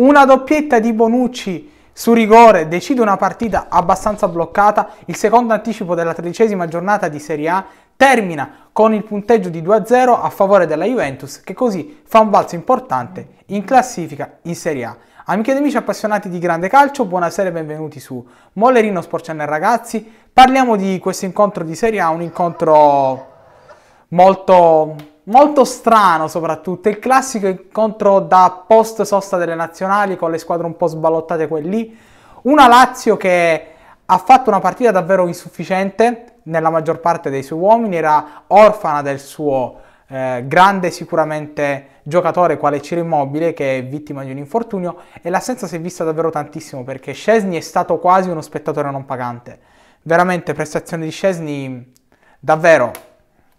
Una doppietta di Bonucci su rigore decide una partita abbastanza bloccata, il secondo anticipo della tredicesima giornata di Serie A termina con il punteggio di 2-0 a favore della Juventus che così fa un balzo importante in classifica in Serie A. Amiche ed amici appassionati di grande calcio, buonasera e benvenuti su Mollerino Sporciano e ragazzi. Parliamo di questo incontro di Serie A, un incontro molto Molto strano soprattutto, il classico incontro da post sosta delle nazionali con le squadre un po' sballottate quelli. Una Lazio che ha fatto una partita davvero insufficiente nella maggior parte dei suoi uomini, era orfana del suo eh, grande sicuramente giocatore quale Ciro Immobile che è vittima di un infortunio e l'assenza si è vista davvero tantissimo perché Scesni è stato quasi uno spettatore non pagante. Veramente prestazione di Scesni davvero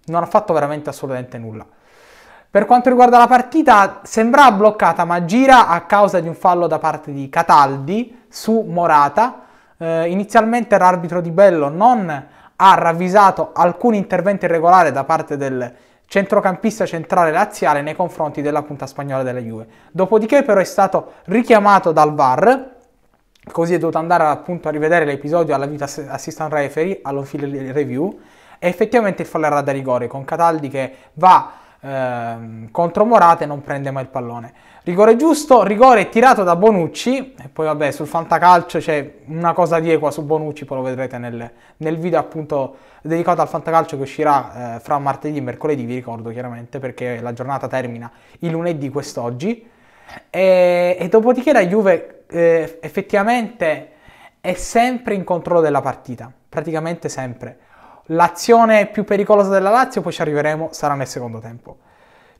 non ha fatto veramente assolutamente nulla. Per quanto riguarda la partita, sembra bloccata, ma gira a causa di un fallo da parte di Cataldi su Morata. Eh, inizialmente l'arbitro di Bello non ha ravvisato alcun intervento irregolare da parte del centrocampista centrale laziale nei confronti della punta spagnola della Juve. Dopodiché però è stato richiamato dal VAR, così è dovuto andare appunto a rivedere l'episodio alla vita assistant referee, all'on-field review, e effettivamente fallerà da rigore con Cataldi che va ehm, contro Morata e non prende mai il pallone. Rigore giusto, rigore tirato da Bonucci e poi vabbè sul fantacalcio c'è una cosa di equa su Bonucci, poi lo vedrete nel, nel video appunto dedicato al fantacalcio che uscirà eh, fra martedì e mercoledì, vi ricordo chiaramente perché la giornata termina il lunedì quest'oggi. E, e dopodiché la Juve eh, effettivamente è sempre in controllo della partita, praticamente sempre. L'azione più pericolosa della Lazio, poi ci arriveremo, sarà nel secondo tempo.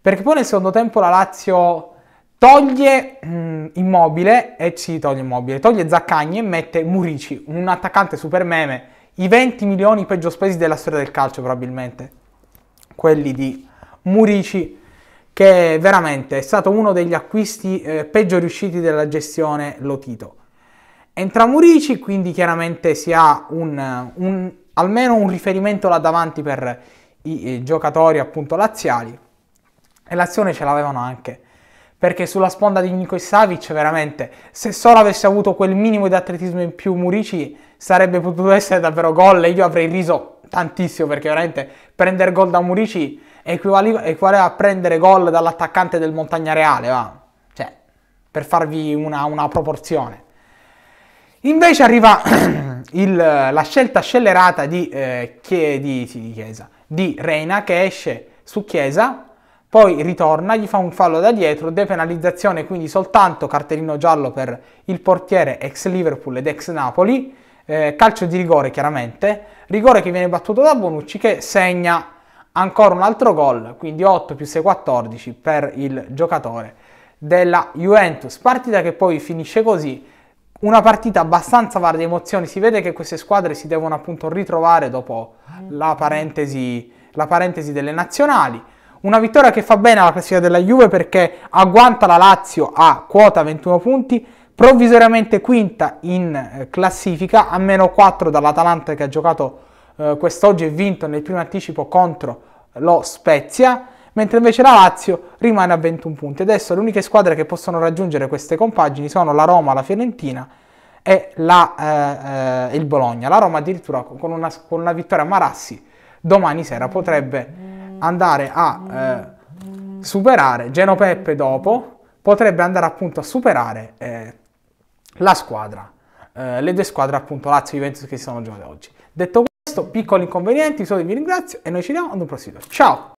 Perché poi nel secondo tempo la Lazio toglie mm, Immobile e si toglie Immobile, toglie Zaccagni e mette Murici, un attaccante super meme, i 20 milioni peggio spesi della storia del calcio probabilmente, quelli di Murici, che veramente è stato uno degli acquisti eh, peggio riusciti della gestione Lotito. Entra Murici, quindi chiaramente si ha un, un almeno un riferimento là davanti per i, i giocatori appunto laziali e l'azione ce l'avevano anche perché sulla sponda di Nico Savic veramente se solo avesse avuto quel minimo di atletismo in più Murici sarebbe potuto essere davvero gol e io avrei riso tantissimo perché veramente prendere gol da Murici equivaleva a prendere gol dall'attaccante del Montagna Reale va cioè per farvi una, una proporzione Invece arriva il, la scelta scellerata di, eh, Chie, di, sì, di, Chiesa, di Reina che esce su Chiesa, poi ritorna, gli fa un fallo da dietro, depenalizzazione quindi soltanto cartellino giallo per il portiere ex Liverpool ed ex Napoli, eh, calcio di rigore chiaramente, rigore che viene battuto da Bonucci che segna ancora un altro gol, quindi 8 più 6 14 per il giocatore della Juventus, partita che poi finisce così una partita abbastanza varia di emozioni, si vede che queste squadre si devono appunto ritrovare dopo la parentesi, la parentesi delle nazionali. Una vittoria che fa bene alla classifica della Juve perché agguanta la Lazio a quota 21 punti, provvisoriamente quinta in eh, classifica, a meno 4 dall'Atalanta che ha giocato eh, quest'oggi e vinto nel primo anticipo contro lo Spezia mentre invece la Lazio rimane a 21 punti. Adesso le uniche squadre che possono raggiungere queste compagini sono la Roma, la Fiorentina e la, eh, eh, il Bologna. La Roma addirittura con una, con una, vittoria a Marassi domani sera potrebbe andare a eh, superare Geno Peppe dopo, potrebbe andare appunto a superare eh, la squadra, eh, le due squadre appunto Lazio e Juventus che si sono giocate oggi. Detto questo, piccoli inconvenienti, solo vi ringrazio e noi ci vediamo ad un prossimo video. Ciao!